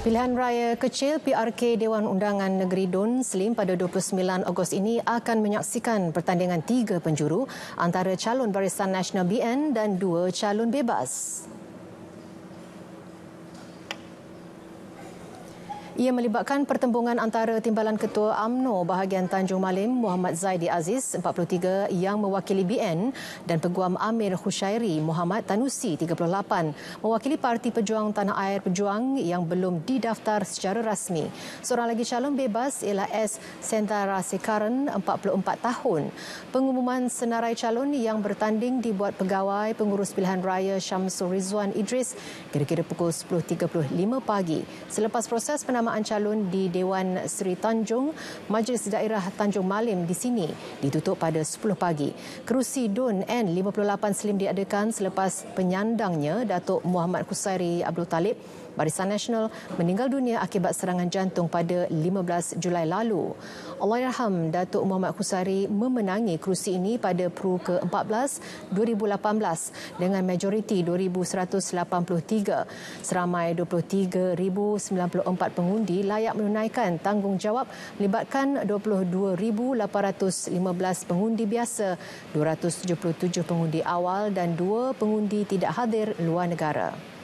Pilihan raya kecil PRK Dewan Undangan Negeri Dun Slim pada 29 Ogos ini akan menyaksikan pertandingan tiga penjuru antara calon barisan nasional BN dan dua calon bebas. Ia melibatkan pertembungan antara Timbalan Ketua AMNO bahagian Tanjung Malim Muhammad Zaidi Aziz 43 yang mewakili BN dan Peguam Amir Khushairi Muhammad Tanusi 38 mewakili Parti Pejuang Tanah Air Pejuang yang belum didaftar secara rasmi. Seorang lagi calon bebas ialah S. Sentara Sekaran 44 tahun. Pengumuman senarai calon yang bertanding dibuat pegawai pengurus pilihan raya Syamsul Rizwan Idris kira-kira pukul 10.35 pagi. Selepas proses penamaan penamaan calon di Dewan Seri Tanjung, Majlis Daerah Tanjung Malim di sini ditutup pada 10 pagi. Kerusi DUN N58 Slim diadakan selepas penyandangnya Datuk Muhammad Kusairi Abdul Talib Barisan Nasional meninggal dunia akibat serangan jantung pada 15 Julai lalu. Allahyarham Datuk Muhammad Kusari memenangi kerusi ini pada Peru ke-14 2018 dengan majoriti 2183 seramai 23,094 pengundi pengundi layak menunaikan tanggungjawab melibatkan 22,815 pengundi biasa, 277 pengundi awal dan dua pengundi tidak hadir luar negara.